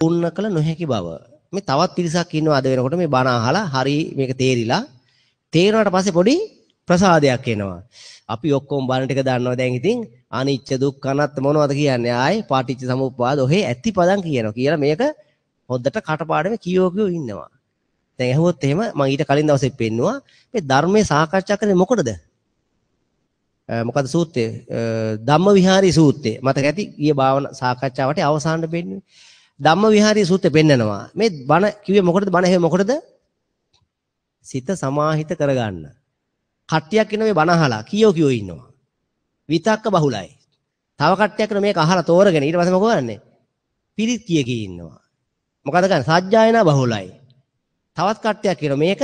පූර්ණ කළ නොහැකි බව. මේ තවත් පිරිසක් ඉන්නවා අද වෙනකොට මේ බණ අහලා හරි මේක තේරිලා තේරුණාට පස්සේ පොඩි ප්‍රසාදයක් එනවා. අපි ඔක්කොම බණ ටික දන්නවා දැන් ඉතින් අනිච්ච දුක්ඛ අනත් මොනවද කියන්නේ ආයේ පාටිච්ච සමුප්පාද ඔහේ ඇති පදන් කියනවා කියලා මේක හොද්දට කටපාඩම කියෝ කියෝ ඉන්නවා. දැන් ඇහුවොත් එහෙම මම ඊට කලින් දවසේ පෙන්නුවා මේ ධර්මයේ සාකච්ඡා කරන්නේ මොකටද? මොකද සූත්‍රය? ධම්ම විහාරී සූත්‍රය. මතක ඇති ගිය භාවනා සාකච්ඡාවට අවසානට පෙන්නුවේ. ධම්ම විහාරී සූත්‍රය පෙන්නනවා. මේ බණ කිව්වේ මොකටද? බණ එහෙම මොකටද? සිත සමාහිත කරගන්න. කට්ටියක් ඉන්න මේ බණ අහලා කීයෝ කීයෝ ඉන්නවා. විතක්ක බහුලයි. තව කට්ටියක් ඉන්න මේක අහලා තෝරගෙන ඊට පස්සේ මොකද කරන්නේ? පිරිත් කිය කී ඉන්නවා. මොකද කරන්නේ? සජ්ජායනා බහුලයි. තවත් කට්ටියක් ඉන්න මේක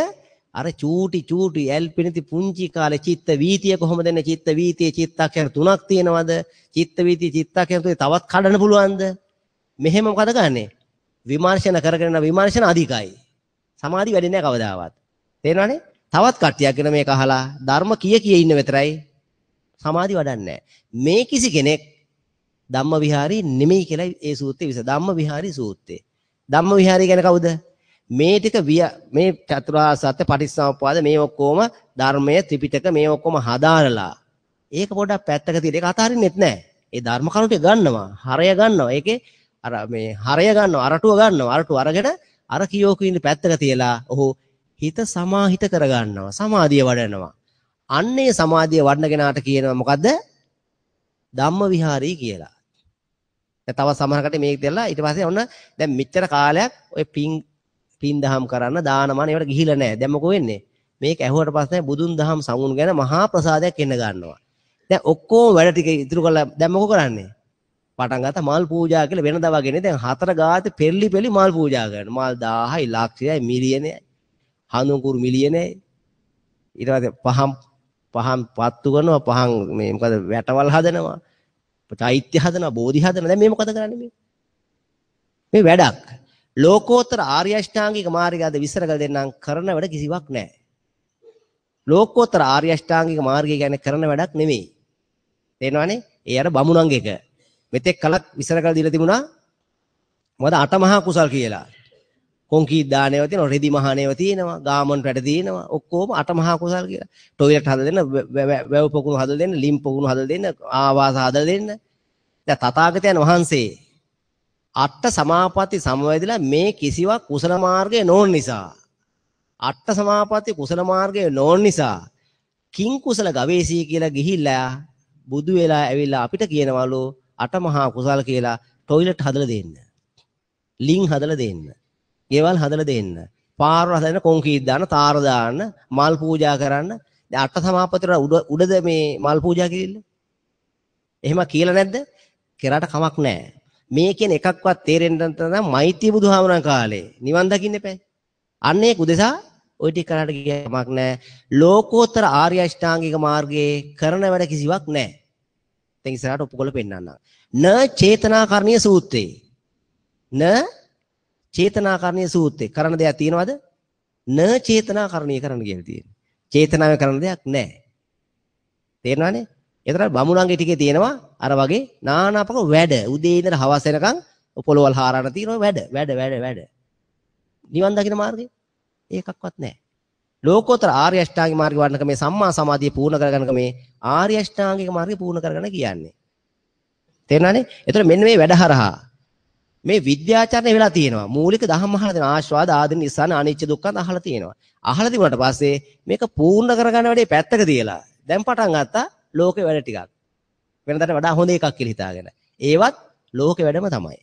අර චූටි චූටි ඇල්පිනිති පුංචි කාලේ චිත්ත වීතිය කොහොමද එන්නේ චිත්ත වීතිය චිත්තක්ෂර තුනක් තියෙනවද චිත්ත වීතිය චිත්තක්ෂර තුනේ තවත් කඩන්න පුළුවන්ද මෙහෙම මොකද කරන්නේ? විමර්ශන කරගෙන යන විමර්ශන අධිකයි. සමාධි වැඩි නෑ කවදාවත්. තේරෙනවනේ? තවත් කට්ටියක් වෙන මේක අහලා ධර්ම කිය කිය ඉන්න විතරයි සමාධි වඩන්නේ මේ කිසි කෙනෙක් ධම්ම විහාරී නෙමෙයි කියලා ඒ සූත්‍රයේ විස ධම්ම විහාරී සූත්‍රයේ. ධම්ම විහාරී කියන්නේ කවුද? මේ ටික මේ චතුරාර්ය සත්‍ය පටිච්චසමුප්පාද මේ ඔක්කොම ධර්මය ත්‍රිපිටක මේ ඔක්කොම හදාරලා ඒක පොඩක් පැත්තක තියලා ඒක අතාරින්නෙත් නැහැ. ඒ ධර්ම කරුණට ගන්නවා, හරය ගන්නවා. ඒකේ අර මේ හරය ගන්නවා අරටුව ගන්නවා අරටුව අරගෙන අර කියෝකු ඉන්න පැත්තක තියලා ඔහු හිත සමාහිත කරගන්නවා සමාධිය වඩනවා අන්නේ සමාධිය වඩන කෙනාට කියනවා මොකද්ද ධම්ම විහාරී කියලා දැන් තව සමහරකට මේක දෙලා ඊට පස්සේ ඔන්න දැන් මෙච්චර කාලයක් ඔය පින් පින් දහම් කරන්න දානමාන ඒවට ගිහිලා නැහැ දැන් මොකෝ වෙන්නේ මේක ඇහුවට පස්සේ බුදුන් දහම් සමුණු ගැන මහා ප්‍රසාදයක් එන්න ගන්නවා දැන් ඔක්කොම වැඩ ටික ඉතුරු කරලා දැන් මොකෝ කරන්නේ පටන් ගත්තා මල් පූජා කියලා වෙනදා වගේ නේ දැන් හතර ගාතේ පෙරලි පෙරලි මල් පූජා කරනවා මල් 1000යි ලක්ෂයයි මිලියනයයි හඳුන්කුරු මිලියනයයි ඊට පස්සේ පහම් පහම් පත්තු කරනවා පහන් මේ මොකද වැටවල් හදනවා චෛත්‍ය හදනවා බෝධි හදනවා දැන් මේ මොකද කරන්නේ මේ මේ වැඩක් ලෝකෝත්තර ආර්ය අෂ්ටාංගික මාර්ගය අද විස්තර කර දෙන්නම් කරන වැඩ කිසිවක් නැහැ ලෝකෝත්තර ආර්ය අෂ්ටාංගික මාර්ගය කියන්නේ කරන වැඩක් නෙමෙයි තේනවනේ ඒ අර බමුණන් එක මෙතෙක් කලත් විසර කරලා දීලා තිබුණා මොකද අටමහා කුසල් කියලා. කොන්කීට් දානේව තියෙනවා, රෙදි මහානේව තියෙනවා, ගාමන් රැට තියෙනවා, ඔක්කොම අටමහා කුසල් කියලා. টয়ලට් හදලා දෙන්න, වැව් පොකුණු හදලා දෙන්න, ලිම් පොකුණු හදලා දෙන්න, ආවාස හදලා දෙන්න. දැන් තථාගතයන් වහන්සේ අට සමාපatti සමවැදලා මේ කිසිවක් කුසල මාර්ගයේ නොවන නිසා අට සමාපatti කුසල මාර්ගයේ නොවන නිසා කිං කුසල ගවේෂී කියලා ගිහිල්ලා බුදු වෙලා ඇවිල්ලා අපිට කියනවලු අටමහා කුසල් කියලා টয়ලට් හදලා දෙන්න. ලිං හදලා දෙන්න. ගෙවල් හදලා දෙන්න. පාරවල් හදන්න කොන්ක්‍රීට් දාන්න, තාර දාන්න, මල් පූජා කරන්න. දැන් අට සමාපතේට උඩද මේ මල් පූජා කිරිල්ල? එහෙම කියලා නැද්ද? කරාට කමක් නැහැ. මේ කියන එකක්වත් තේරෙන්න නම් මෛත්‍රී බුදුහාමරන් කාලේ නිවන් දකින්න එපා. අන්න ඒක උදෙසා ওই ටික කරාට ගියමක් නැහැ. ලෝකෝත්තර ආර්ය අෂ්ටාංගික මාර්ගයේ කරන වැඩ කිසිවක් නැහැ. දැන් ඉස්සරහට ඔප්පු කරලා පෙන්නන්න. න චේතනාකරණීය සූත්‍රේ. න චේතනාකරණීය සූත්‍රේ කරන දෙයක් තියෙනවද? න චේතනාකරණීය කරන්න කියලා තියෙනවා. චේතනාවෙන් කරන දෙයක් නැහැ. තේරෙනවනේ? ඒතර බමුණන්ගේ ටිකේ තියෙනවා අර වගේ නානාපක වැඩ. උදේ ඉඳලා හවස වෙනකන් පොළොවල් හාරන තියෙනවා වැඩ. වැඩ වැඩ වැඩ. නිවන් දකින්න මාර්ගේ ඒකක්වත් නැහැ. ලෝකෝත්තර ආර්ය අෂ්ටාංගික මාර්ගය වඩනක මේ සම්මා සමාධිය පූර්ණ කරගන්නක මේ ආර්ය අෂ්ටාංගික මාර්ගය පූර්ණ කරගන්න කියන්නේ. තේරුණානේ? එතකොට මෙන්න මේ වැඩහරහා මේ විද්‍යාචරණය වෙලා තියෙනවා. මූලික දහම් අහලා තියෙනවා. ආස්වාද, ආදින, ඉස්සන, අනිච්ච, දුක්ඛ අහලා තියෙනවා. අහලා තිබුණාට පස්සේ මේක පූර්ණ කරගන්න වැඩේ පැත්තක තියලා දැන් පටන් ගත්තා ලෝකේ වැඩ ටිකක්. වෙනදාට වඩා හොඳ එකක් කියලා හිතාගෙන. ඒවත් ලෝකේ වැඩම තමයි.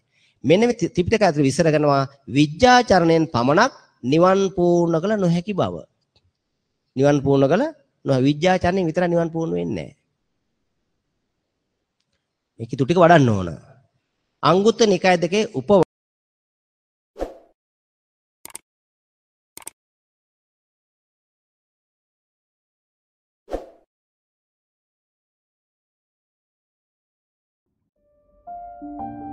මෙන්න මේ ත්‍රිපිටක ඇතුළේ විස්තර කරනවා විද්‍යාචරණයෙන් පමණක් නිවන් පූර්ණ කළ නොහැකි බව. නිවන් පූර්ණ කළ නොහ විඥාචරණයෙන් විතර නිවන් පූර්ණ වෙන්නේ නැහැ. මේක තු ටික වඩන්න ඕන. අංගුත්තර නිකාය දෙකේ උප Thank you.